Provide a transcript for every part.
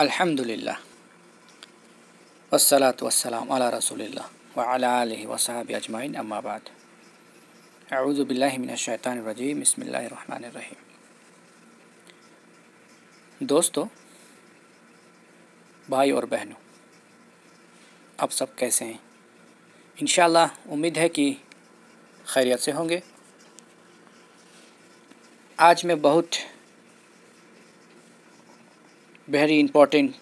अल्हम्दुलिल्लाह वसलात بعد अला بالله من الشيطان الرجيم بسم الله الرحمن الرحيم दोस्तों भाई और बहनों आप सब कैसे हैं इन उम्मीद है कि खैरियत से होंगे आज मैं बहुत वेरी इम्पोर्टेंट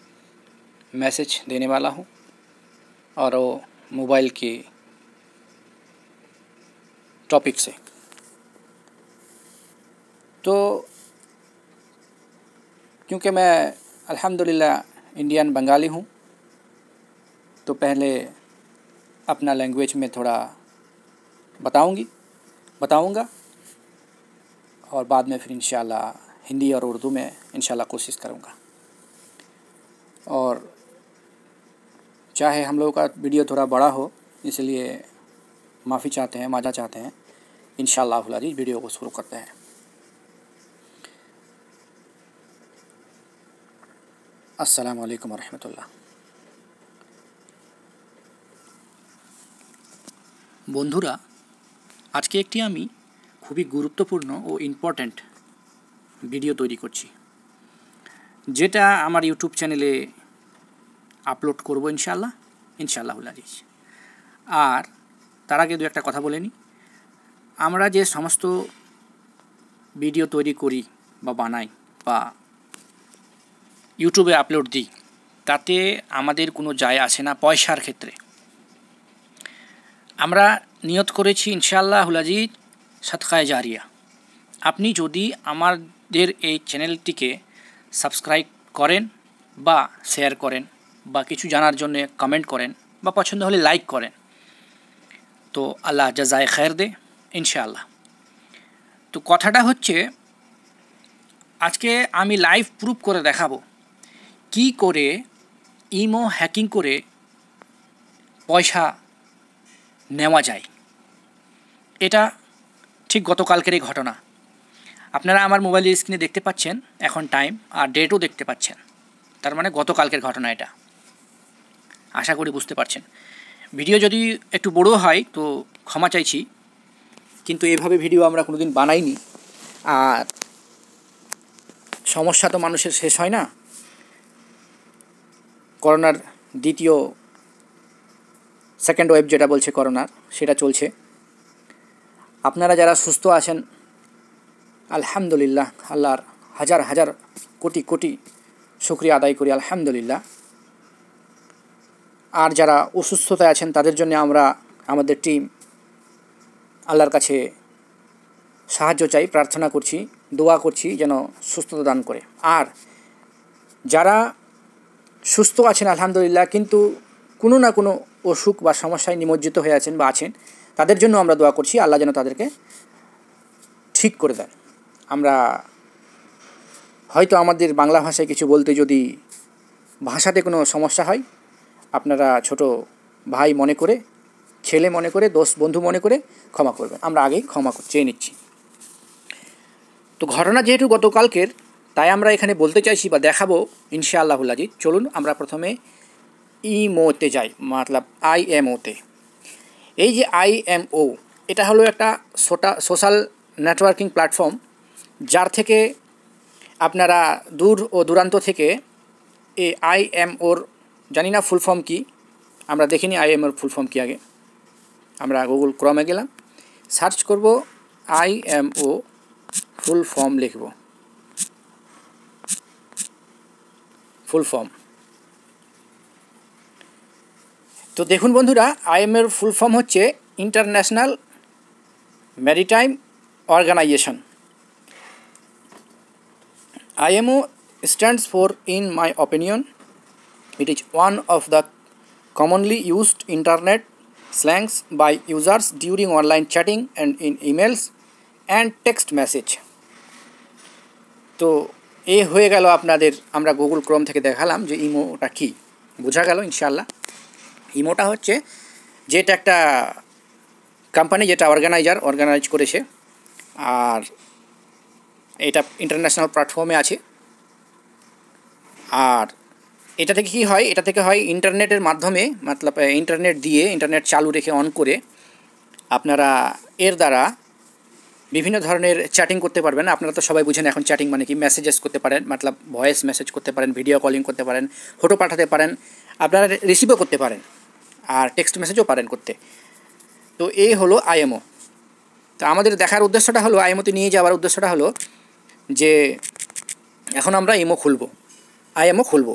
मैसेज देने वाला हूँ और वो मोबाइल के टॉपिक से तो क्योंकि मैं अल्हम्दुलिल्लाह इंडियन बंगाली हूँ तो पहले अपना लैंग्वेज में थोड़ा बताऊंगी बताऊंगा और बाद में फिर इंशाल्लाह हिंदी और उर्दू में इंशाल्लाह कोशिश करूँगा और चाहे हम लोगों का वीडियो थोड़ा बड़ा हो इसलिए माफ़ी चाहते हैं माजा चाहते हैं इन जी वीडियो को शुरू करते हैं अस्सलाम वालेकुम बंधुरा आज के एक खूब गुरुत्वपूर्ण और इम्पर्टेंट भिडियो तैरी तो कर যেটা আমার ইউটিউব চ্যানেলে আপলোড করব ইনশাল্লাহ ইনশাল্লাহুল আজিজ আর তার আগে দু একটা কথা বলে নিই আমরা যে সমস্ত ভিডিও তৈরি করি বা বানাই বা ইউটিউবে আপলোড দিই তাতে আমাদের কোনো যায় আসে না পয়সার ক্ষেত্রে আমরা নিয়ত করেছি ইনশাল্লাহ হুলাজি সৎকায় জারিয়া আপনি যদি আমাদের এই চ্যানেলটিকে সাবস্ক্রাইব করেন বা শেয়ার করেন বা কিছু জানার জন্য কমেন্ট করেন বা পছন্দ হলে লাইক করেন তো আল্লাহ জাজায় খায়ের দে ইনশাআল্লাহ তো কথাটা হচ্ছে আজকে আমি লাইভ প্রুফ করে দেখাবো কি করে ইমো হ্যাকিং করে পয়সা নেওয়া যায় এটা ঠিক গতকালকেরই ঘটনা আপনারা আমার মোবাইলের স্ক্রিনে দেখতে পাচ্ছেন এখন টাইম আর ডেটও দেখতে পাচ্ছেন তার মানে গতকালকের ঘটনা এটা আশা করি বুঝতে পারছেন ভিডিও যদি একটু বড় হয় তো ক্ষমা চাইছি কিন্তু এভাবে ভিডিও আমরা কোনো দিন বানাইনি আর সমস্যা তো মানুষের শেষ হয় না করোনার দ্বিতীয় সেকেন্ড ওয়েব যেটা বলছে করোনার সেটা চলছে আপনারা যারা সুস্থ আছেন আলহামদুলিল্লাহ আল্লাহর হাজার হাজার কোটি কোটি শুক্রিয়া আদায় করি আলহামদুলিল্লাহ আর যারা অসুস্থতায় আছেন তাদের জন্য আমরা আমাদের টিম আল্লাহর কাছে সাহায্য চাই প্রার্থনা করছি দোয়া করছি যেন সুস্থতা দান করে আর যারা সুস্থ আছেন আলহামদুলিল্লাহ কিন্তু কোনো না কোনো অসুখ বা সমস্যায় নিমজ্জিত হয়ে আছেন বা আছেন তাদের জন্য আমরা দোয়া করছি আল্লাহ যেন তাদেরকে ঠিক করে দেয় আমরা হয়তো আমাদের বাংলা ভাষায় কিছু বলতে যদি ভাষাতে কোনো সমস্যা হয় আপনারা ছোট ভাই মনে করে ছেলে মনে করে দোষ বন্ধু মনে করে ক্ষমা করবেন আমরা আগেই ক্ষমা চেয়ে নিচ্ছি তো ঘটনা যেহেতু গতকালকের তাই আমরা এখানে বলতে চাইছি বা দেখাবো ইনশাআল্লাহুল আজিজ চলুন আমরা প্রথমে ইমোতে যাই মতলব আই এম ওতে এই যে আই এম ও এটা হলো একটা সোটা সোশ্যাল নেটওয়ার্কিং প্ল্যাটফর্ম যার থেকে আপনারা দূর ও দূরান্ত থেকে এই আই এম ওর জানি না ফুল ফর্ম কী আমরা দেখিনি আই এম ওর ফুল ফর্ম কী আগে আমরা গুগল ক্রমে গেলাম সার্চ করব I M O full form লিখব ফুল ফর্ম তো দেখুন বন্ধুরা আইএমের এর ফুল ফর্ম হচ্ছে International Maritime Organization IMO stands for in my opinion. It is one of the commonly used internet slangs by users during online chatting and in emails and text message. তো এ হয়ে গেল আপনাদের আমরা Google Chrome থেকে দেখালাম যে ইমোটা কি বোঝা গেল ইনশাল্লাহ ইমোটা হচ্ছে যেটা একটা কোম্পানি যেটা অর্গানাইজার অর্গানাইজ করেছে আর এটা ইন্টারন্যাশনাল প্ল্যাটফর্মে আছে আর এটা থেকে কী হয় এটা থেকে হয় ইন্টারনেটের মাধ্যমে মতলব ইন্টারনেট দিয়ে ইন্টারনেট চালু রেখে অন করে আপনারা এর দ্বারা বিভিন্ন ধরনের চ্যাটিং করতে পারবেন আপনারা তো সবাই বুঝেন এখন চ্যাটিং মানে কি মেসেজেস করতে পারেন মতলব ভয়েস মেসেজ করতে পারেন ভিডিও কলিং করতে পারেন ফটো পাঠাতে পারেন আপনারা রিসিভও করতে পারেন আর টেক্সট মেসেজও পারেন করতে তো এই হলো আইএমও তো আমাদের দেখার উদ্দেশ্যটা হলো আইএমওতে নিয়ে যাওয়ার উদ্দেশ্যটা হলো যে এখন আমরা ইমো খুলব আইএমও খুলব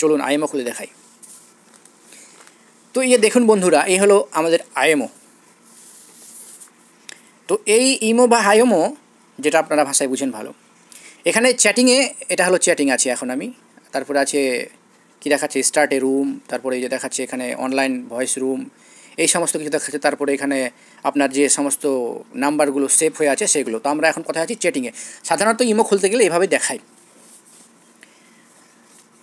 চলুন আইএমও খুলে দেখাই তো ইয়ে দেখুন বন্ধুরা এই হলো আমাদের আইএমও তো এই ইমো বা আইএমও যেটা আপনারা ভাষায় বুঝেন ভালো এখানে চ্যাটিংয়ে এটা হলো চ্যাটিং আছে এখন আমি তারপরে আছে কি দেখাচ্ছে স্টার্টে রুম তারপরে এই যে দেখাচ্ছে এখানে অনলাইন ভয়েস রুম এই সমস্ত কিছু দেখাচ্ছে তারপরে এখানে আপনার যে সমস্ত নাম্বারগুলো সেভ হয়ে আছে সেগুলো তো আমরা এখন কথা আছি চেটিংয়ে সাধারণত ইমো খুলতে গেলে এভাবে দেখায়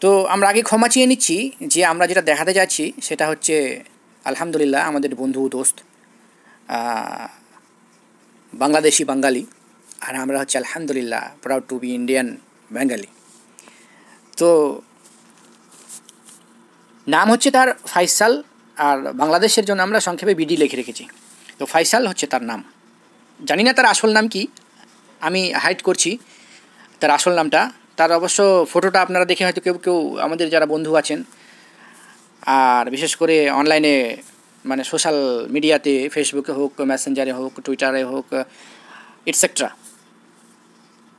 তো আমরা আগে ক্ষমা চেয়ে নিচ্ছি যে আমরা যেটা দেখাতে যাচ্ছি সেটা হচ্ছে আলহামদুলিল্লাহ আমাদের বন্ধু দোস্ত বাংলাদেশি বাঙালি আর আমরা হচ্ছে আলহামদুলিল্লাহ proud to be Indian Bengali তো নাম হচ্ছে তার ফাইসাল আর বাংলাদেশের জন্য আমরা সংক্ষেপে বিডি লিখে রেখেছি তো ফাইসাল হচ্ছে তার নাম জানি না তার আসল নাম কি আমি হাইড করছি তার আসল নামটা তার অবশ্য ফটোটা আপনারা দেখে হয়তো কেউ কেউ আমাদের যারা বন্ধু আছেন আর বিশেষ করে অনলাইনে মানে সোশ্যাল মিডিয়াতে ফেসবুকে হোক মেসেঞ্জারে হোক টুইটারে হোক এটসেট্রা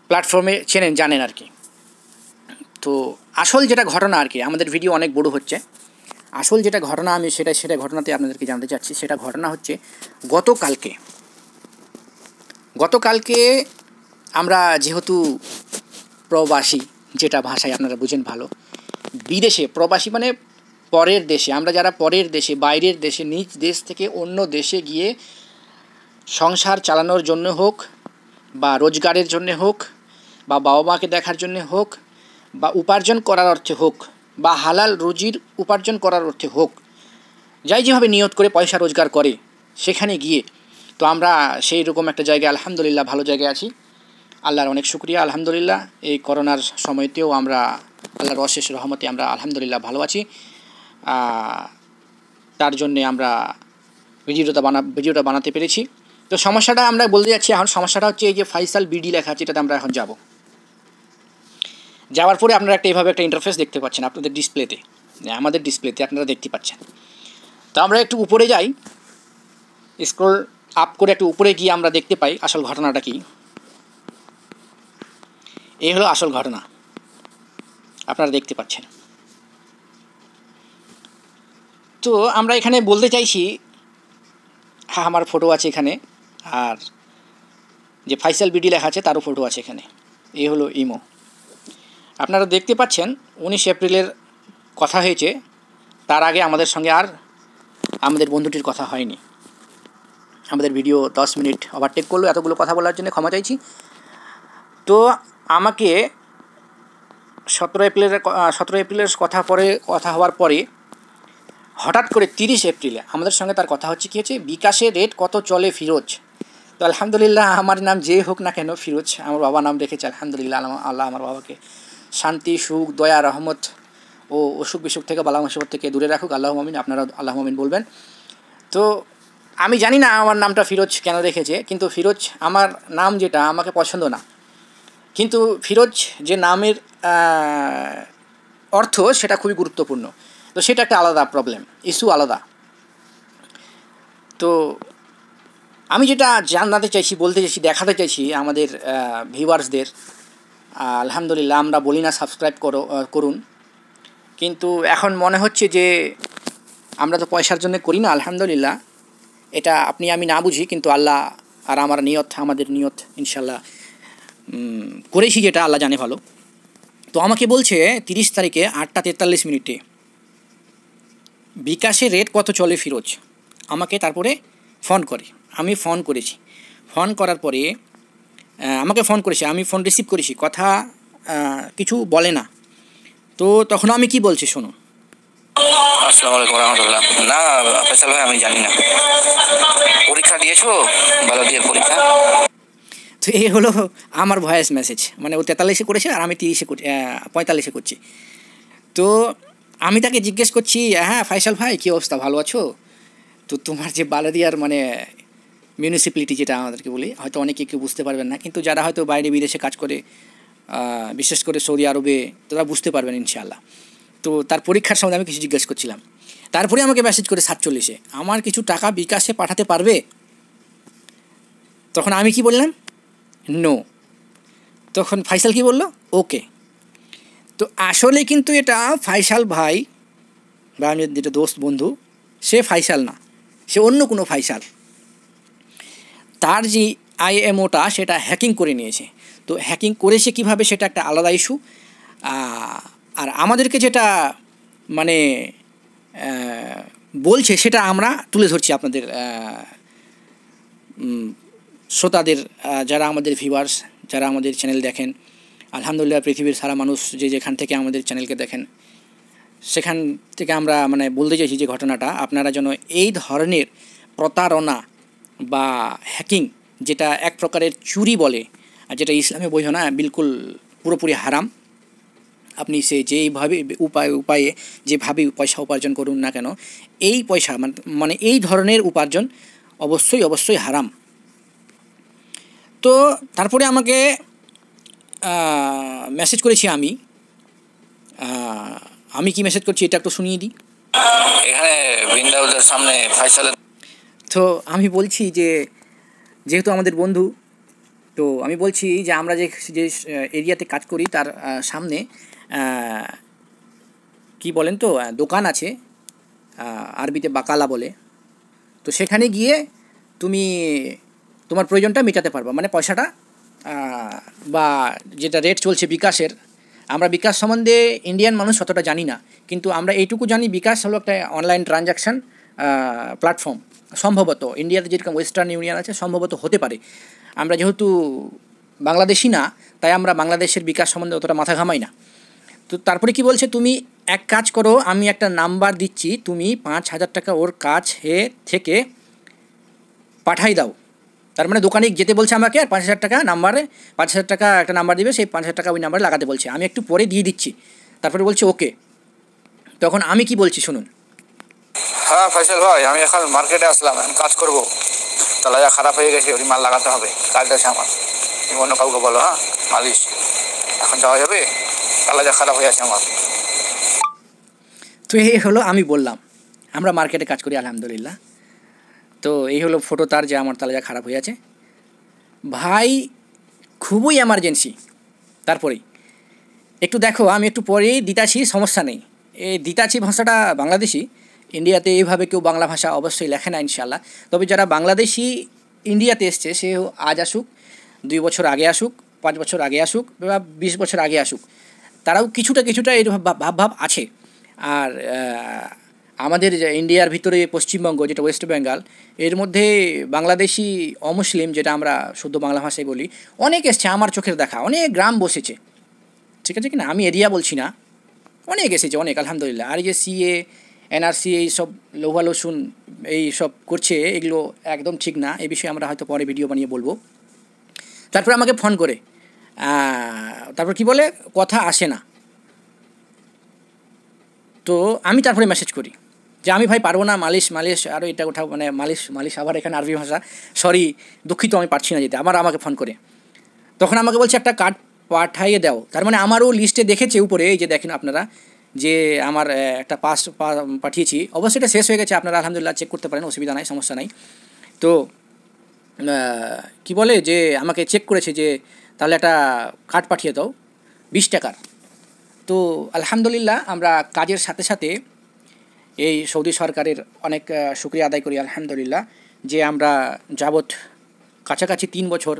প্ল্যাটফর্মে চেনেন জানেন আর কি তো আসল যেটা ঘটনা আর কি আমাদের ভিডিও অনেক বড় হচ্ছে আসল যেটা ঘটনা আমি সেটা সেটা ঘটনাতে আপনাদেরকে জানতে চাচ্ছি সেটা ঘটনা হচ্ছে গতকালকে গতকালকে আমরা যেহেতু প্রবাসী যেটা ভাষায় আপনারা বুঝেন ভালো বিদেশে প্রবাসী মানে পরের দেশে আমরা যারা পরের দেশে বাইরের দেশে নিজ দেশ থেকে অন্য দেশে গিয়ে সংসার চালানোর জন্য হোক বা রোজগারের জন্য হোক বা বাবা মাকে দেখার জন্য হোক বা উপার্জন করার অর্থে হোক বা হালাল রুজির উপার্জন করার অর্থে হোক যাই যেভাবে নিয়ত করে পয়সা রোজগার করে সেখানে গিয়ে তো আমরা সেই রকম একটা জায়গায় আলহামদুলিল্লাহ ভালো জায়গায় আছি আল্লাহর অনেক শুক্রিয়া আলহামদুলিল্লাহ এই করোনার সময়তেও আমরা আল্লাহর অশেষ রহমতে আমরা আলহামদুলিল্লাহ ভালো আছি তার জন্যে আমরা ভিডিওটা বানা ভিডিওটা বানাতে পেরেছি তো সমস্যাটা আমরা বলতে যাচ্ছি এখন সমস্যাটা হচ্ছে এই যে ফাইসাল বিডি লেখা আছে এটাতে আমরা এখন যাবো যাওয়ার পরে আপনারা একটা এভাবে একটা ইন্টারফেস দেখতে পাচ্ছেন আপনাদের ডিসপ্লেতে আমাদের ডিসপ্লেতে আপনারা দেখতে পাচ্ছেন তো আমরা একটু উপরে যাই স্ক্রোল আপ করে একটু উপরে গিয়ে আমরা দেখতে পাই আসল ঘটনাটা কি এই হলো আসল ঘটনা আপনারা দেখতে পাচ্ছেন তো আমরা এখানে বলতে চাইছি হ্যাঁ আমার ফটো আছে এখানে আর যে ফাইসাল বিডি লেখা আছে তারও ফটো আছে এখানে এই হলো ইমো আপনারা দেখতে পাচ্ছেন উনিশ এপ্রিলের কথা হয়েছে তার আগে আমাদের সঙ্গে আর আমাদের বন্ধুটির কথা হয়নি আমাদের ভিডিও দশ মিনিট ওভারটেক করলো এতগুলো কথা বলার জন্য ক্ষমা চাইছি তো আমাকে সতেরো এপ্রিলের সতেরো এপ্রিলের কথা পরে কথা হওয়ার পরে হঠাৎ করে তিরিশ এপ্রিলে আমাদের সঙ্গে তার কথা হচ্ছে কী হচ্ছে বিকাশে রেট কত চলে ফিরোজ তো আলহামদুলিল্লাহ আমার নাম যে হোক না কেন ফিরোজ আমার বাবা নাম রেখেছে আলহামদুলিল্লাহ আল্লাহ আমার বাবাকে শান্তি সুখ দয়া রহমত ও অসুখ বিসুখ থেকে বালা মুসিবত থেকে দূরে রাখুক আল্লাহ মামিন আপনারা আল্লাহ মামিন বলবেন তো আমি জানি না আমার নামটা ফিরোজ কেন রেখেছে কিন্তু ফিরোজ আমার নাম যেটা আমাকে পছন্দ না কিন্তু ফিরোজ যে নামের অর্থ সেটা খুবই গুরুত্বপূর্ণ তো সেটা একটা আলাদা প্রবলেম ইস্যু আলাদা তো আমি যেটা জানাতে চাইছি বলতে চাইছি দেখাতে চাইছি আমাদের ভিউয়ার্সদের আলহামদুলিল্লাহ আমরা বলি না সাবস্ক্রাইব করো করুন কিন্তু এখন মনে হচ্ছে যে আমরা তো পয়সার জন্য করি না আলহামদুলিল্লাহ এটা আপনি আমি না বুঝি কিন্তু আল্লাহ আর আমার নিয়ত আমাদের নিয়ত ইনশাল্লাহ করেছি যেটা আল্লাহ জানে ভালো তো আমাকে বলছে তিরিশ তারিখে আটটা তেতাল্লিশ মিনিটে বিকাশে রেট কত চলে ফিরোজ আমাকে তারপরে ফোন করে আমি ফোন করেছি ফোন করার পরে আমাকে ফোন করেছে আমি ফোন রিসিভ করেছি কথা কিছু বলে না তো তখন আমি কি বলছি শোনো ভাই আমি পরীক্ষা দিয়েছো পরীক্ষা তো এই হলো আমার ভয়েস মেসেজ মানে ও তেতাল্লিশে করেছে আর আমি তিরিশে করছি পঁয়তাল্লিশে করছি তো আমি তাকে জিজ্ঞেস করছি হ্যাঁ ফাইসাল ভাই কী অবস্থা ভালো আছো তো তোমার যে বালাদিয়ার মানে মিউনিসিপ্যালিটি যেটা আমাদেরকে বলি হয়তো অনেকে কেউ বুঝতে পারবেন না কিন্তু যারা হয়তো বাইরে বিদেশে কাজ করে বিশেষ করে সৌদি আরবে তারা বুঝতে পারবেন ইনশাআল্লাহ তো তার পরীক্ষার সময় আমি কিছু জিজ্ঞেস করছিলাম তারপরে আমাকে মেসেজ করে সাতচল্লিশে আমার কিছু টাকা বিকাশে পাঠাতে পারবে তখন আমি কি বললাম নো তখন ফাইসাল কি বলল ওকে তো আসলে কিন্তু এটা ফাইসাল ভাই বা আমি যেটা দোস্ত বন্ধু সে ফাইসাল না সে অন্য কোনো ফাইসাল তার যে আইএমওটা সেটা হ্যাকিং করে নিয়েছে তো হ্যাকিং করেছে কিভাবে সেটা একটা আলাদা ইস্যু আর আমাদেরকে যেটা মানে বলছে সেটা আমরা তুলে ধরছি আপনাদের শ্রোতাদের যারা আমাদের ভিউয়ার্স যারা আমাদের চ্যানেল দেখেন আলহামদুলিল্লাহ পৃথিবীর সারা মানুষ যে যেখান থেকে আমাদের চ্যানেলকে দেখেন সেখান থেকে আমরা মানে বলতে চাইছি যে ঘটনাটা আপনারা যেন এই ধরনের প্রতারণা বা হ্যাকিং যেটা এক প্রকারের চুরি বলে আর যেটা ইসলামে বোঝো না বিলকুল পুরোপুরি হারাম আপনি সে যেইভাবে উপায় উপায়ে যেভাবে পয়সা উপার্জন করুন না কেন এই পয়সা মানে এই ধরনের উপার্জন অবশ্যই অবশ্যই হারাম তো তারপরে আমাকে মেসেজ করেছি আমি আমি কি মেসেজ করছি এটা একটু শুনিয়ে দিই এখানে সামনে ফাইসালের তো আমি বলছি যে যেহেতু আমাদের বন্ধু তো আমি বলছি যে আমরা যে যে এরিয়াতে কাজ করি তার সামনে কি বলেন তো দোকান আছে আরবিতে বাকালা বলে তো সেখানে গিয়ে তুমি তোমার প্রয়োজনটা মেটাতে পারবা মানে পয়সাটা বা যেটা রেট চলছে বিকাশের আমরা বিকাশ সম্বন্ধে ইন্ডিয়ান মানুষ অতটা জানি না কিন্তু আমরা এইটুকু জানি বিকাশ হলো একটা অনলাইন ট্রানজ্যাকশান প্ল্যাটফর্ম সম্ভবত ইন্ডিয়াতে যেরকম ওয়েস্টার্ন ইউনিয়ন আছে সম্ভবত হতে পারে আমরা যেহেতু বাংলাদেশি না তাই আমরা বাংলাদেশের বিকাশ সম্বন্ধে অতটা মাথা ঘামাই না তো তারপরে কি বলছে তুমি এক কাজ করো আমি একটা নাম্বার দিচ্ছি তুমি পাঁচ হাজার টাকা ওর কাছে থেকে পাঠাই দাও তার মানে দোকানে যেতে বলছে আমাকে আর পাঁচ হাজার টাকা নাম্বারে পাঁচ হাজার টাকা একটা নাম্বার দিবে সেই পাঁচ হাজার টাকা ওই নাম্বারে লাগাতে বলছে আমি একটু পরে দিয়ে দিচ্ছি তারপরে বলছে ওকে তখন আমি কি বলছি শুনুন হ্যাঁ ফাইসাল ভাই আমি এখন মার্কেটে আসলাম আমি কাজ করবো তালা যা খারাপ হয়ে গেছে ওই মাল লাগাতে হবে কাজটা আছে আমার তুমি অন্য কাউকে বলো হ্যাঁ মালিশ এখন যাওয়া যাবে তালা যা খারাপ হয়ে আছে আমার তো এই হলো আমি বললাম আমরা মার্কেটে কাজ করি আলহামদুলিল্লাহ তো এই হলো ফটো তার যে আমার তালা যা খারাপ হয়ে আছে ভাই খুবই এমার্জেন্সি তারপরেই একটু দেখো আমি একটু পরেই দিতাছি সমস্যা নেই এই দিতাছি ভাষাটা বাংলাদেশি ইন্ডিয়াতে এইভাবে কেউ বাংলা ভাষা অবশ্যই লেখে না ইনশাল্লাহ তবে যারা বাংলাদেশি ইন্ডিয়াতে এসছে সে আজ আসুক দুই বছর আগে আসুক পাঁচ বছর আগে আসুক বা বিশ বছর আগে আসুক তারাও কিছুটা কিছুটা এই ভাব ভাব আছে আর আমাদের ইন্ডিয়ার ভিতরে পশ্চিমবঙ্গ যেটা ওয়েস্ট বেঙ্গল এর মধ্যে বাংলাদেশি অমুসলিম যেটা আমরা শুদ্ধ বাংলা ভাষায় বলি অনেক এসছে আমার চোখের দেখা অনেক গ্রাম বসেছে ঠিক আছে কি না আমি এরিয়া বলছি না অনেক এসেছে অনেক আলহামদুলিল্লাহ আর এই যে সিএ এনআরসি এই সব লোহালোসুন এই সব করছে এগুলো একদম ঠিক না এ বিষয়ে আমরা হয়তো পরে ভিডিও বানিয়ে বলবো তারপর আমাকে ফোন করে তারপর কি বলে কথা আসে না তো আমি তারপরে মেসেজ করি যে আমি ভাই পারবো না মালিশ মালিশ আরও এটা ওঠা মানে মালিশ মালিশ আবার এখানে আরবি ভাষা সরি দুঃখিত আমি পারছি না যেতে আমার আমাকে ফোন করে তখন আমাকে বলছে একটা কার্ড পাঠাইয়ে দাও তার মানে আমারও লিস্টে দেখেছে উপরে এই যে দেখেন আপনারা যে আমার একটা পাস পাঠিয়েছি অবশ্যই এটা শেষ হয়ে গেছে আপনারা আলহামদুলিল্লাহ চেক করতে পারেন অসুবিধা নাই সমস্যা নাই তো কি বলে যে আমাকে চেক করেছে যে তাহলে একটা কার্ড পাঠিয়ে দাও বিশ টাকার তো আলহামদুলিল্লাহ আমরা কাজের সাথে সাথে এই সৌদি সরকারের অনেক সুক্রিয়া আদায় করি আলহামদুলিল্লাহ যে আমরা যাবৎ কাছাকাছি তিন বছর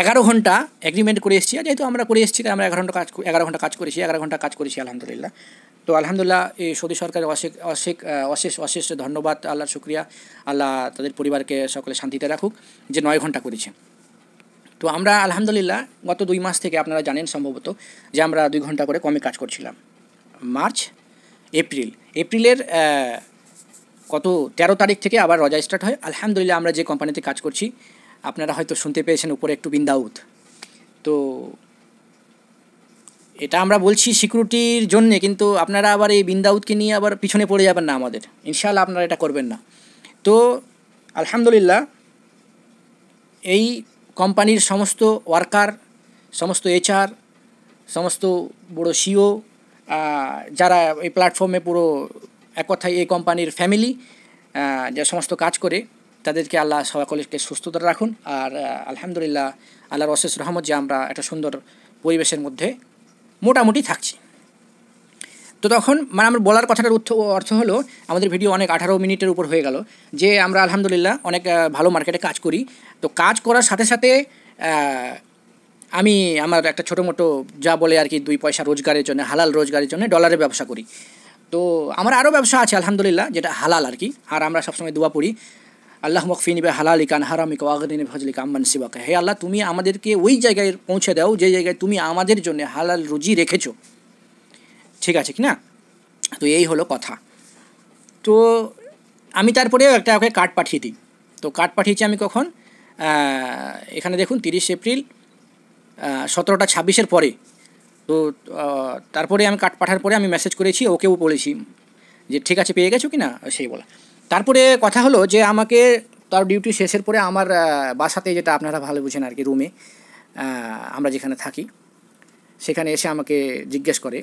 এগারো ঘন্টা এগ্রিমেন্ট করে এসেছি আর যেহেতু আমরা করে এসেছি আমরা এগারো ঘন্টা কাজ এগারো ঘন্টা কাজ করেছি এগারো ঘন্টা কাজ করেছি আলহামদুলিল্লাহ তো আলহামদুলিল্লাহ এই সৌদি সরকারের অশেখ অশেখ অশেষ অশেষ ধন্যবাদ আল্লাহর শুক্রিয়া আল্লাহ তাদের পরিবারকে সকলে শান্তিতে রাখুক যে নয় ঘন্টা করেছে তো আমরা আলহামদুলিল্লাহ গত দুই মাস থেকে আপনারা জানেন সম্ভবত যে আমরা দুই ঘন্টা করে কমে কাজ করছিলাম মার্চ এপ্রিল এপ্রিলের কত তেরো তারিখ থেকে আবার রজা স্টার্ট হয় আলহামদুলিল্লাহ আমরা যে কোম্পানিতে কাজ করছি আপনারা হয়তো শুনতে পেয়েছেন উপরে একটু বিন্দাউদ তো এটা আমরা বলছি সিকিউরিটির জন্যে কিন্তু আপনারা আবার এই বিন্দাউদকে নিয়ে আবার পিছনে পড়ে যাবেন না আমাদের ইনশাআল্লাহ আপনারা এটা করবেন না তো আলহামদুলিল্লাহ এই কোম্পানির সমস্ত ওয়ার্কার সমস্ত এইচআর সমস্ত বড় সিও যারা এই প্ল্যাটফর্মে পুরো এক কথায় এই কোম্পানির ফ্যামিলি যা সমস্ত কাজ করে তাদেরকে আল্লাহ সকলকে সুস্থতা রাখুন আর আলহামদুলিল্লাহ আল্লাহর অশেষ রহমত যে আমরা একটা সুন্দর পরিবেশের মধ্যে মোটামুটি থাকছি তো তখন মানে আমার বলার কথাটার অর্থ হলো আমাদের ভিডিও অনেক আঠারো মিনিটের উপর হয়ে গেল যে আমরা আলহামদুলিল্লাহ অনেক ভালো মার্কেটে কাজ করি তো কাজ করার সাথে সাথে আমি আমার একটা ছোটো মোটো যা বলে আর কি দুই পয়সা রোজগারের জন্য হালাল রোজগারের জন্য ডলারের ব্যবসা করি তো আমার আরও ব্যবসা আছে আলহামদুলিল্লাহ যেটা হালাল আর কি আর আমরা সবসময় দোয়া পড়ি আল্লাহ মকফিনিবে হালালিকা হারামিকা ওয়াগনিনে ফজলিকা আম্মান সিবাকে হে আল্লাহ তুমি আমাদেরকে ওই জায়গায় পৌঁছে দাও যে জায়গায় তুমি আমাদের জন্য হালাল রুজি রেখেছো ঠিক আছে কি না তো এই হলো কথা তো আমি তারপরেও একটা ওকে কার্ড পাঠিয়ে দিই তো কার্ড পাঠিয়েছি আমি কখন এখানে দেখুন তিরিশ এপ্রিল সতেরোটা ছাব্বিশের পরে তো তারপরে আমি কার্ড পাঠার পরে আমি মেসেজ করেছি ওকেও বলেছি যে ঠিক আছে পেয়ে গেছো কি না সেই বলা তারপরে কথা হলো যে আমাকে তার ডিউটি শেষের পরে আমার বাসাতে যেটা আপনারা ভালো বুঝেন আর কি রুমে আমরা যেখানে থাকি সেখানে এসে আমাকে জিজ্ঞেস করে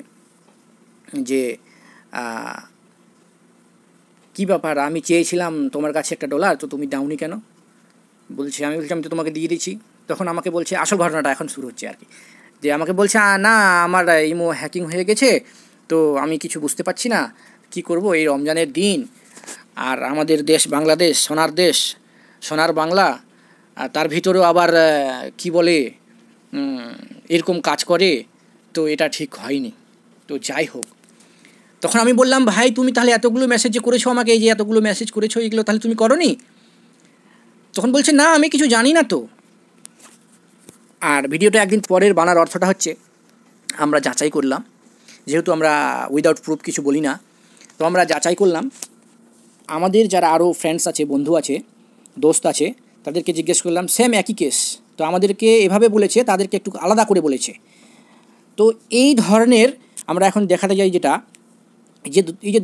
যে কি ব্যাপার আমি চেয়েছিলাম তোমার কাছে একটা ডলার তো তুমি দাওনি কেন বলছে আমি বলছি আমি তো তোমাকে দিয়ে দিচ্ছি তখন আমাকে বলছে আসল ঘটনাটা এখন শুরু হচ্ছে আর কি যে আমাকে বলছে না আমার ইমো হ্যাকিং হয়ে গেছে তো আমি কিছু বুঝতে পারছি না কি করব এই রমজানের দিন আর আমাদের দেশ বাংলাদেশ সোনার দেশ সোনার বাংলা তার ভিতরেও আবার কি বলে এরকম কাজ করে তো এটা ঠিক হয়নি তো যাই হোক তখন আমি বললাম ভাই তুমি তাহলে এতগুলো মেসেজ করেছো আমাকে এই যে এতগুলো মেসেজ করেছো এগুলো তাহলে তুমি করনি তখন বলছে না আমি কিছু জানি না তো আর ভিডিওটা একদিন পরের বানার অর্থটা হচ্ছে আমরা যাচাই করলাম যেহেতু আমরা উইদাউট প্রুফ কিছু বলি না তো আমরা যাচাই করলাম আমাদের যারা আরও ফ্রেন্ডস আছে বন্ধু আছে দোস্ত আছে তাদেরকে জিজ্ঞেস করলাম সেম একই কেস তো আমাদেরকে এভাবে বলেছে তাদেরকে একটু আলাদা করে বলেছে তো এই ধরনের আমরা এখন দেখাতে যাই যেটা যে এই যে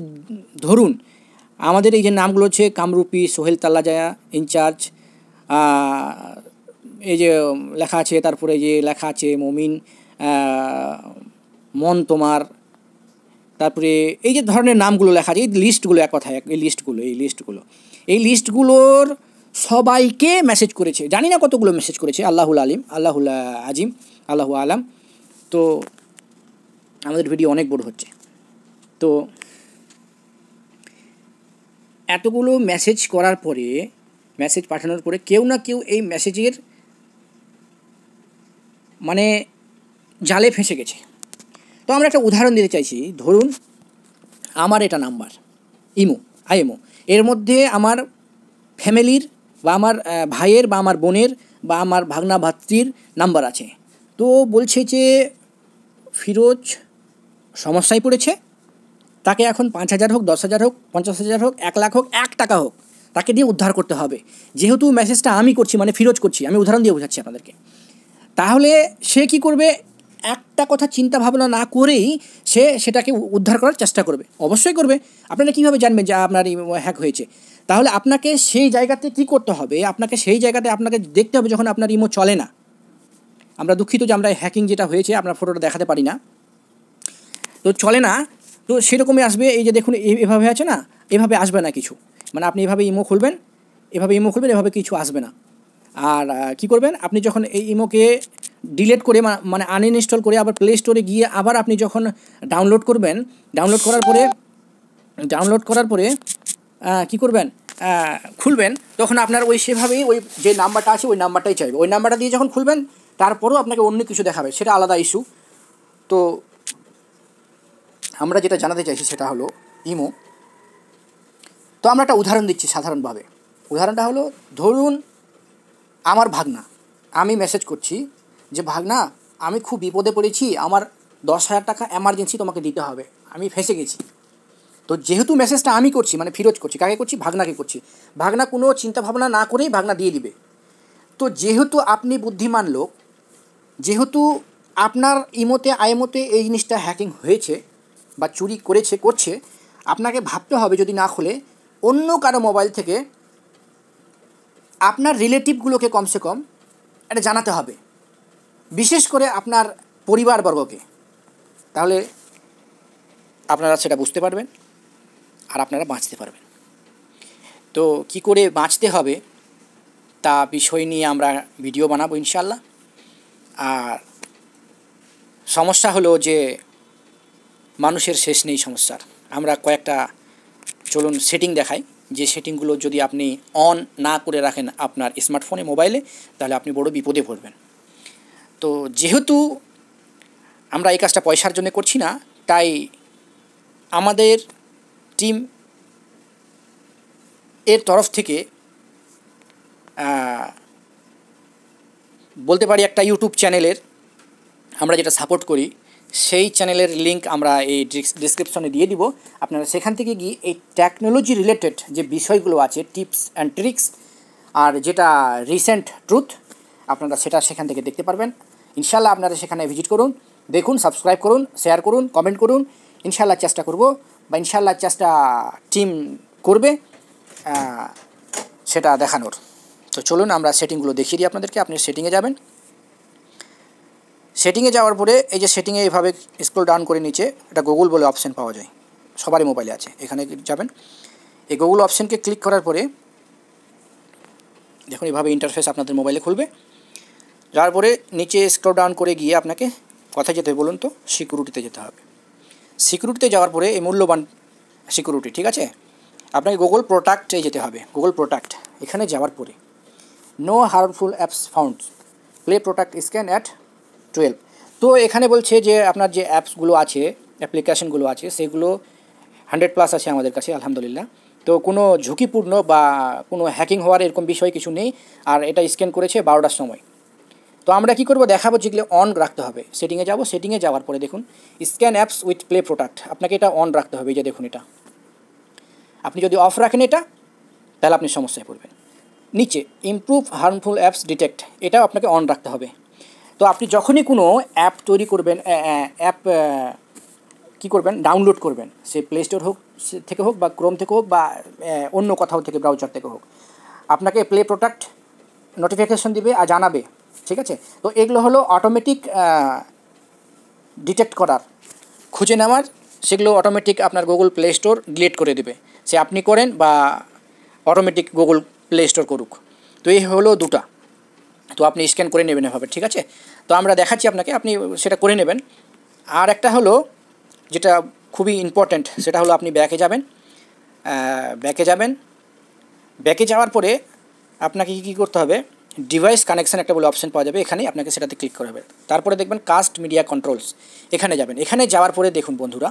ধরুন আমাদের এই যে নামগুলো হচ্ছে কামরূপী সোহেল তাল্লাজায়া ইনচার্জ এই যে লেখা আছে তারপরে যে লেখা আছে মমিন মন তোমার তারপরে এই যে ধরনের নামগুলো লেখা আছে এই লিস্টগুলো এক কথায় এই লিস্টগুলো এই লিস্টগুলো এই লিস্টগুলোর সবাইকে মেসেজ করেছে জানি না কতগুলো মেসেজ করেছে আল্লাহুল আলিম আল্লাহুল আজিম আল্লাহ আলাম তো আমাদের ভিডিও অনেক বড় হচ্ছে তো এতগুলো মেসেজ করার পরে মেসেজ পাঠানোর পরে কেউ না কেউ এই মেসেজের মানে জালে ফেঁসে গেছে তো আমরা একটা উদাহরণ দিতে চাইছি ধরুন আমার এটা নাম্বার ইমো আই এমো এর মধ্যে আমার ফ্যামিলির বা আমার ভাইয়ের বা আমার বোনের বা আমার ভাগনা ভাতৃর নাম্বার আছে তো বলছে যে ফিরোজ সমস্যায় পড়েছে তাকে এখন পাঁচ হাজার হোক দশ হাজার হোক পঞ্চাশ হাজার হোক এক লাখ হোক এক টাকা হোক তাকে দিয়ে উদ্ধার করতে হবে যেহেতু মেসেজটা আমি করছি মানে ফিরোজ করছি আমি উদাহরণ দিয়ে বোঝাচ্ছি আপনাদেরকে তাহলে সে কি করবে একটা কথা চিন্তা ভাবনা না করেই সে সেটাকে উদ্ধার করার চেষ্টা করবে অবশ্যই করবে আপনারা কীভাবে জানবেন যে আপনার হ্যাক হয়েছে তাহলে আপনাকে সেই জায়গাতে কি করতে হবে আপনাকে সেই জায়গাতে আপনাকে দেখতে হবে যখন আপনার ইমো চলে না আমরা দুঃখিত যে আমরা হ্যাকিং যেটা হয়েছে আপনার ফটোটা দেখাতে পারি না তো চলে না তো সেরকমই আসবে এই যে দেখুন এভাবে আছে না এভাবে আসবে না কিছু মানে আপনি এভাবে ইমো খুলবেন এভাবে ইমো খুলবেন এভাবে কিছু আসবে না আর কি করবেন আপনি যখন এই ইমোকে ডিলেট করে মানে আনইনস্টল করে আবার প্লে স্টোরে গিয়ে আবার আপনি যখন ডাউনলোড করবেন ডাউনলোড করার পরে ডাউনলোড করার পরে কি করবেন খুলবেন তখন আপনার ওই সেভাবেই ওই যে নাম্বারটা আছে ওই নাম্বারটাই চাইবে ওই নাম্বারটা দিয়ে যখন খুলবেন তারপরও আপনাকে অন্য কিছু দেখাবে সেটা আলাদা ইস্যু তো আমরা যেটা জানাতে চাইছি সেটা হলো ইমো তো আমরা একটা উদাহরণ দিচ্ছি সাধারণভাবে উদাহরণটা হলো ধরুন আমার ভাগনা আমি মেসেজ করছি যে ভাগনা আমি খুব বিপদে পড়েছি আমার দশ হাজার টাকা এমার্জেন্সি তোমাকে দিতে হবে আমি ফেঁসে গেছি তো যেহেতু মেসেজটা আমি করছি মানে ফিরোজ করছি কাকে করছি ভাগনাকে করছি ভাগনা কোনো চিন্তাভাবনা না করেই ভাগনা দিয়ে দিবে তো যেহেতু আপনি বুদ্ধিমান লোক যেহেতু আপনার ইমতে আইমতে এই জিনিসটা হ্যাকিং হয়েছে বা চুরি করেছে করছে আপনাকে ভাবতে হবে যদি না খুলে অন্য কারো মোবাইল থেকে আপনার রিলেটিভগুলোকে কমসে কম এটা জানাতে হবে বিশেষ করে আপনার পরিবারবর্গকে তাহলে আপনারা সেটা বুঝতে পারবেন আর আপনারা বাঁচতে পারবেন তো কি করে বাঁচতে হবে তা বিষয় নিয়ে আমরা ভিডিও বানাবো ইনশাল্লাহ আর সমস্যা হলো যে মানুষের শেষ নেই সমস্যার আমরা কয়েকটা চলুন সেটিং দেখাই যে সেটিংগুলো যদি আপনি অন না করে রাখেন আপনার স্মার্টফোনে মোবাইলে তাহলে আপনি বড় বিপদে পড়বেন তো যেহেতু আমরা এই কাজটা পয়সার জন্য করছি না তাই আমাদের টিম এর তরফ থেকে বলতে পারি একটা ইউটিউব চ্যানেলের আমরা যেটা সাপোর্ট করি সেই চ্যানেলের লিঙ্ক আমরা এই ডিসক্রিপশনে দিয়ে দিব আপনারা সেখান থেকে গিয়ে এই টেকনোলজি রিলেটেড যে বিষয়গুলো আছে টিপস অ্যান্ড ট্রিক্স আর যেটা রিসেন্ট ট্রুথ আপনারা সেটা সেখান থেকে দেখতে পারবেন ইনশাল্লাহ আপনারা সেখানে ভিজিট করুন দেখুন সাবস্ক্রাইব করুন শেয়ার করুন কমেন্ট করুন ইনশাল্লাহ চেষ্টা করব বা ইনশাল্লাহ চেষ্টা টিম করবে সেটা দেখানোর তো চলুন আমরা সেটিংগুলো দেখিয়ে দিই আপনাদেরকে আপনি সেটিংয়ে যাবেন সেটিংয়ে যাওয়ার পরে এই যে সেটিংয়ে এইভাবে স্কুল ডাউন করে নিচে এটা গুগল বলে অপশান পাওয়া যায় সবারই মোবাইলে আছে এখানে যাবেন এই গুগল অপশানকে ক্লিক করার পরে দেখুন এভাবে ইন্টারফেস আপনাদের মোবাইলে খুলবে যার পরে নিচে স্ক্রো ডাউন করে গিয়ে আপনাকে কোথায় যেতে বলুন তো সিকিউরিটিতে যেতে হবে সিকিউরিটিতে যাওয়ার পরে এই মূল্যবান সিকিউরিটি ঠিক আছে আপনাকে গুগল প্রোডাক্টে যেতে হবে গুগল প্রোডাক্ট এখানে যাওয়ার পরে no harmful apps found Play Protect scan at twelve তো এখানে বলছে যে আপনার যে অ্যাপসগুলো আছে অ্যাপ্লিকেশনগুলো আছে সেগুলো হান্ড্রেড প্লাস আছে আমাদের কাছে আলহামদুলিল্লাহ তো কোনো ঝুঁকিপূর্ণ বা কোনো হ্যাকিং হওয়ার এরকম বিষয় কিছু নেই আর এটা স্ক্যান করেছে বারোটার সময় তো আমরা কি করব দেখাবো যেগুলো অন রাখতে হবে সেটিংয়ে যাব সেটিংয়ে যাওয়ার পরে দেখুন scan apps with Play Protect আপনাকে এটা অন রাখতে হবে এই যে দেখুন এটা আপনি যদি অফ রাখেন এটা তাহলে আপনি সমস্যায় পড়বেন নিচে ইমপ্রুভ হার্মফুল অ্যাপস ডিটেক্ট এটাও আপনাকে অন রাখতে হবে তো আপনি যখনই কোনো অ্যাপ তৈরি করবেন অ্যাপ কি করবেন ডাউনলোড করবেন সে প্লে স্টোর হোক থেকে হোক বা ক্রোম থেকে হোক বা অন্য কোথাও থেকে ব্রাউজার থেকে হোক আপনাকে প্লে প্রোডাক্ট নোটিফিকেশন দিবে আর জানাবে ঠিক আছে তো এগুলো হলো অটোমেটিক ডিটেক্ট করার খুঁজে নেওয়ার সেগুলো অটোমেটিক আপনার গুগল প্লে স্টোর ডিলিট করে দেবে সে আপনি করেন বা অটোমেটিক গুগল প্লে স্টোর করুক তো এই হলো দুটা তো আপনি স্ক্যান করে নেবেন এভাবে ঠিক আছে তো আমরা দেখাচ্ছি আপনাকে আপনি সেটা করে নেবেন আর একটা হলো যেটা খুবই ইম্পর্ট্যান্ট সেটা হলো আপনি ব্যাকে যাবেন ব্যাকে যাবেন ব্যাকে যাওয়ার পরে আপনাকে কী করতে হবে ডিভাইস কানেকশান একটা বলে অপশান পাওয়া যাবে এখানে আপনাকে সেটাতে ক্লিক করাবে তারপরে দেখবেন কাস্ট মিডিয়া কন্ট্রোলস এখানে যাবেন এখানে যাওয়ার পরে দেখুন বন্ধুরা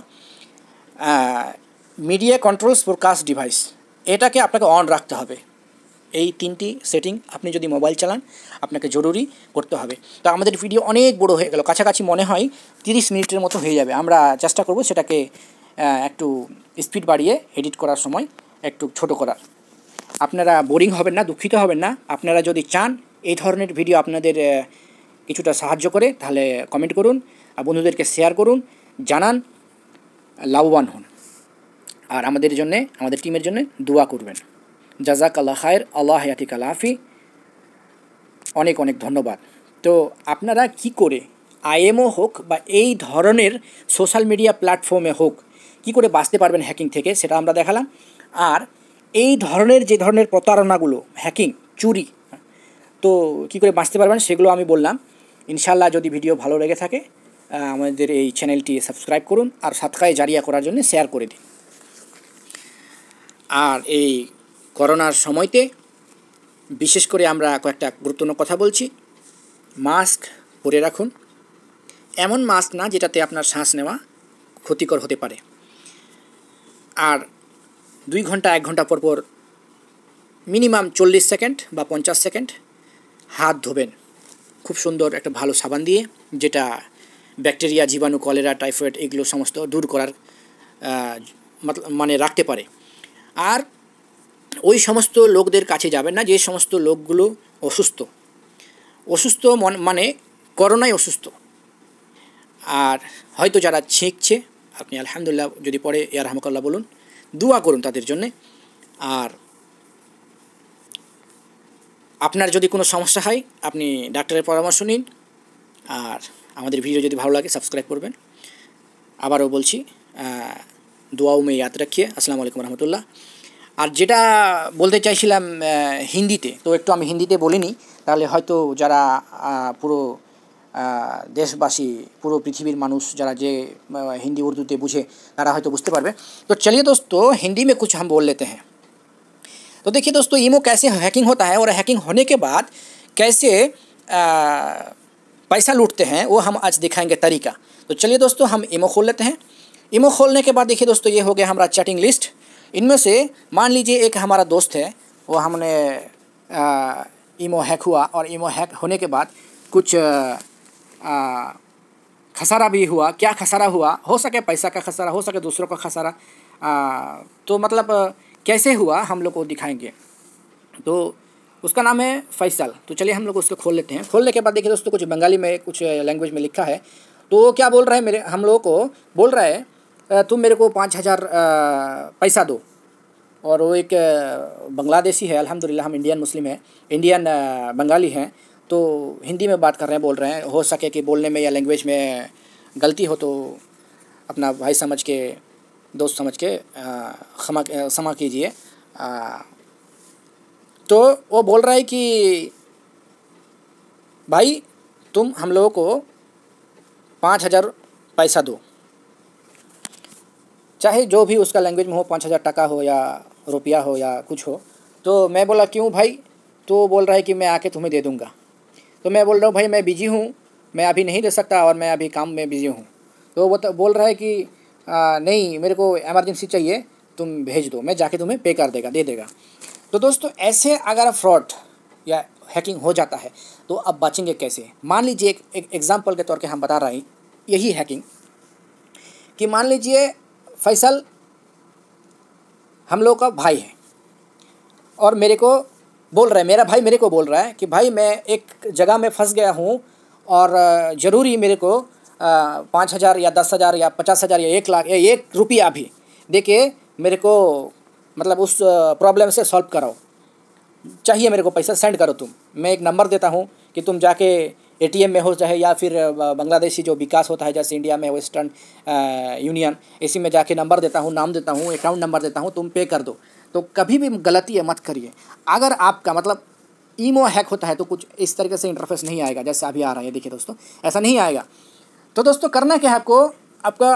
media controls for cast device এটাকে আপনাকে অন রাখতে হবে এই তিনটি সেটিং আপনি যদি মোবাইল চালান আপনাকে জরুরি করতে হবে তো আমাদের ভিডিও অনেক বড় হয়ে গেল কাছাকাছি মনে হয় তিরিশ মিনিটের মতো হয়ে যাবে আমরা চেষ্টা করব সেটাকে একটু স্পিড বাড়িয়ে এডিট করার সময় একটু ছোট করার আপনারা বোরিং হবেন না দুঃখিত হবেন না আপনারা যদি চান এই ধরনের ভিডিও আপনাদের কিছুটা সাহায্য করে তাহলে কমেন্ট করুন আর বন্ধুদেরকে শেয়ার করুন জানান লাভবান হন আর আমাদের জন্যে আমাদের টিমের জন্য দোয়া করবেন জাজাক আল্লাহ খায়ের আল্লাহ হায়াতিক আলাহাফি অনেক অনেক ধন্যবাদ তো আপনারা কি করে আইএমও হোক বা এই ধরনের সোশ্যাল মিডিয়া প্ল্যাটফর্মে হোক কি করে বাঁচতে পারবেন হ্যাকিং থেকে সেটা আমরা দেখালাম আর এই ধরনের যে ধরনের প্রতারণাগুলো হ্যাকিং চুরি তো কি করে বাঁচতে পারবেন সেগুলো আমি বললাম ইনশাল্লাহ যদি ভিডিও ভালো লেগে থাকে আমাদের এই চ্যানেলটি সাবস্ক্রাইব করুন আর সাতকায় জারিয়া করার জন্য শেয়ার করে দিন আর এই করোনার সময়তে বিশেষ করে আমরা কয়েকটা গুরুত্বপূর্ণ কথা বলছি মাস্ক পরে রাখুন এমন মাস্ক না যেটাতে আপনার শ্বাস নেওয়া ক্ষতিকর হতে পারে আর দুই ঘন্টা এক ঘন্টা পর পর মিনিমাম চল্লিশ সেকেন্ড বা পঞ্চাশ সেকেন্ড হাত ধোবেন খুব সুন্দর একটা ভালো সাবান দিয়ে যেটা ব্যাকটেরিয়া জীবাণু কলেরা টাইফয়েড এগুলো সমস্ত দূর করার মানে রাখতে পারে আর ওই সমস্ত লোকদের কাছে যাবেন না যে সমস্ত লোকগুলো অসুস্থ অসুস্থ মানে করোনায় অসুস্থ আর হয়তো যারা ছিঁকছে আপনি আলহামদুলিল্লাহ যদি পরে ইয়ার রহমকাল্লাহ বলুন দোয়া করুন তাদের জন্যে আর আপনার যদি কোনো সমস্যা হয় আপনি ডাক্তারের পরামর্শ নিন আর আমাদের ভিডিও যদি ভালো লাগে সাবস্ক্রাইব করবেন আবারও বলছি দোয়া উমে ইয়াদ রাখিয়ে আসসালামু আলাইকুম রহমতুল্লাহ আর যেটা বলতে চাইছিলাম হিন্দিতে তো একটু আমি হিন্দিতে বলিনি তাহলে হয়তো যারা পুরো देशवासी पूरा पृथ्वी मानुष जरा जे हिंदी উর্দুতে বুঝে তারা হয়তো বুঝতে পারবে तो चलिए दोस्तों हिंदी में कुछ हम बोल लेते हैं तो देखिए दोस्तों ईमो कैसे हैकिंग होता है और हैकिंग होने के बाद कैसे आ, पैसा लूटते हैं वो हम आज दिखाएंगे तरीका तो चलिए दोस्तों हम ईमो खोल लेते हैं ईमो खोलने के बाद देखिए दोस्तों ये हो गया हमारा चैटिंग लिस्ट इनमें से मान लीजिए एक हमारा दोस्त है वो हमने ईमो हैक हुआ और ईमो हैक होने के बाद कुछ आ, खसारा भी हुआ क्या खसारा हुआ हो सके पैसा का खसारा हो सके दूसरों का खसारा तो मतलब कैसे हुआ हम लोग को दिखाएंगे तो उसका नाम है फैसल तो चलिए हम लोग उसको खोल लेते हैं खोलने के बाद देखिए दोस्तों कुछ बंगाली में कुछ लैंग्वेज में लिखा है तो वो क्या बोल रहा है मेरे हम लोगों को बोल रहा है तुम मेरे को पाँच हज़ार पैसा दो और वो एक बांग्लादेशी है अल्हम्दुलिल्लाह हम इंडियन मुस्लिम हैं इंडियन बंगाली हैं तो हिंदी में बात कर रहे हैं बोल रहे हैं हो सके कि बोलने में या लैंग्वेज में गलती हो तो अपना भाई समझ के दोस्त समझ के क्षमा क्षमा कीजिए तो वो बोल रहा है कि भाई तुम हम लोगों को पाँच हज़ार पैसा दो चाहे जो भी उसका लैंग्वेज में हो पाँच हज़ार टका हो या रुपया हो या कुछ हो तो मैं बोला क्यों भाई तो बोल रहा है कि मैं आके तुम्हें दे दूँगा तो मैं बोल रहा हूँ भाई मैं बिजी हूँ मैं अभी नहीं दे सकता और मैं अभी काम में बिज़ी हूँ तो वो तो बोल रहा है कि आ, नहीं मेरे को एमरजेंसी चाहिए तुम भेज दो मैं जाके तुम्हें पे कर देगा दे देगा तो दोस्तों ऐसे अगर फ्रॉड या हैकिंग हो जाता है तो अब बचेंगे कैसे मान लीजिए एक एग्ज़ाम्पल के तौर पर हम बता रहे हैं यही हैकिंग कि मान लीजिए फैसल हम लोग का भाई है और मेरे को बोल रहा है मेरा भाई मेरे को बोल रहा है कि भाई मैं एक जगह में फंस गया हूँ और ज़रूरी मेरे को पाँच हज़ार या दस हज़ार या पचास हज़ार या एक लाख या एक रुपया भी देखे मेरे को मतलब उस प्रॉब्लम से सॉल्व कराओ चाहिए मेरे को पैसा सेंड करो तुम मैं एक नंबर देता हूँ कि तुम जाके एटीएम में हो चाहे या फिर बांग्लादेशी जो विकास होता है जैसे इंडिया में वेस्टर्न यूनियन इसी में जाके नंबर देता हूँ नाम देता हूँ अकाउंट नंबर देता हूँ तुम पे कर दो तो कभी भी गलती मत करिए अगर आपका मतलब ईमो हैक होता है तो कुछ इस तरीके से इंटरफेस नहीं आएगा जैसे अभी आ रहा है देखिए दोस्तों ऐसा नहीं आएगा तो दोस्तों करना क्या है आपको आपका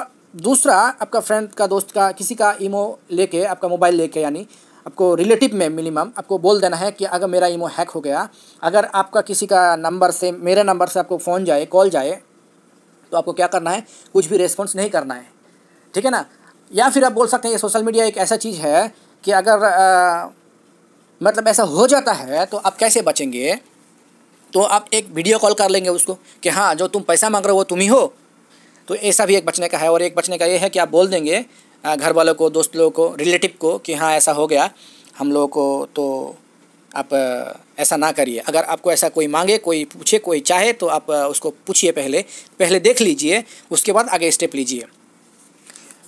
दूसरा आपका फ्रेंड का दोस्त का किसी का ईमो लेके आपका मोबाइल लेके यानी आपको रिलेटिव में मिनिमम आपको बोल देना है कि अगर मेरा ईमो हैक हो गया अगर आपका किसी का नंबर से मेरे नंबर से आपको फ़ोन जाए कॉल जाए तो आपको क्या करना है कुछ भी रेस्पॉन्स नहीं करना है ठीक है ना या फिर आप बोल सकते हैं ये सोशल मीडिया एक ऐसा चीज़ है कि अगर आ, मतलब ऐसा हो जाता है तो आप कैसे बचेंगे तो आप एक वीडियो कॉल कर लेंगे उसको कि हाँ जो तुम पैसा मांग रहे हो वो तुम ही हो तो ऐसा भी एक बचने का है और एक बचने का ये है कि आप बोल देंगे घर वालों को दोस्त लोगों को रिलेटिव को कि हाँ ऐसा हो गया हम लोगों को तो आप ऐसा ना करिए अगर आपको ऐसा कोई मांगे कोई पूछे कोई चाहे तो आप उसको पूछिए पहले पहले देख लीजिए उसके बाद आगे स्टेप लीजिए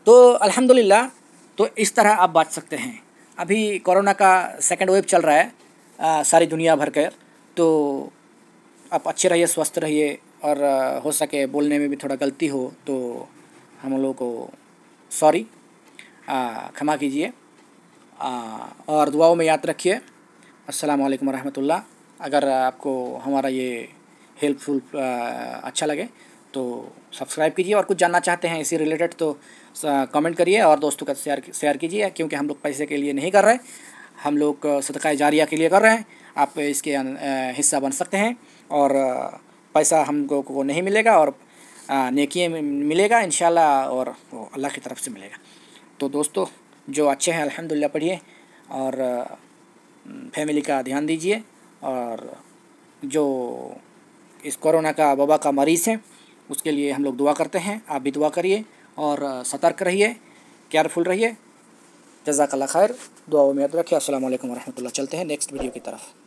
तो अल्हम्दुलिल्लाह तो इस तरह आप बात सकते हैं अभी कोरोना का सेकेंड वेव चल रहा है आ, सारी दुनिया भर के तो आप अच्छे रहिए स्वस्थ रहिए और हो सके बोलने में भी थोड़ा गलती हो तो हम लोगों को सॉरी क्षमा कीजिए और दुआओं में याद रखिए अस्सलाम वालेकुम रहमतुल्लाह अगर आपको हमारा ये हेल्पफुल अच्छा लगे तो सब्सक्राइब कीजिए और कुछ जानना चाहते हैं इसी रिलेटेड तो कमेंट करिए और दोस्तों का शेयर शेयर कीजिए क्योंकि हम लोग पैसे के लिए नहीं कर रहे हम लोग सदका जारिया के लिए कर रहे हैं आप इसके हिस्सा बन सकते हैं और पैसा हमको को नहीं मिलेगा और नेकिए मिलेगा इन और अल्लाह की तरफ से मिलेगा तो दोस्तों जो अच्छे हैं अल्हम्दुलिल्लाह पढ़िए और फैमिली का ध्यान दीजिए और जो इस कोरोना का वबा का मरीज़ है उसके लिए हम लोग दुआ करते हैं आप भी दुआ करिए और सतर्क रहिए केयरफुल रहिए जजाकल्ला खैर दुआ में याद रखिए असल वरहमल चलते हैं नेक्स्ट वीडियो की तरफ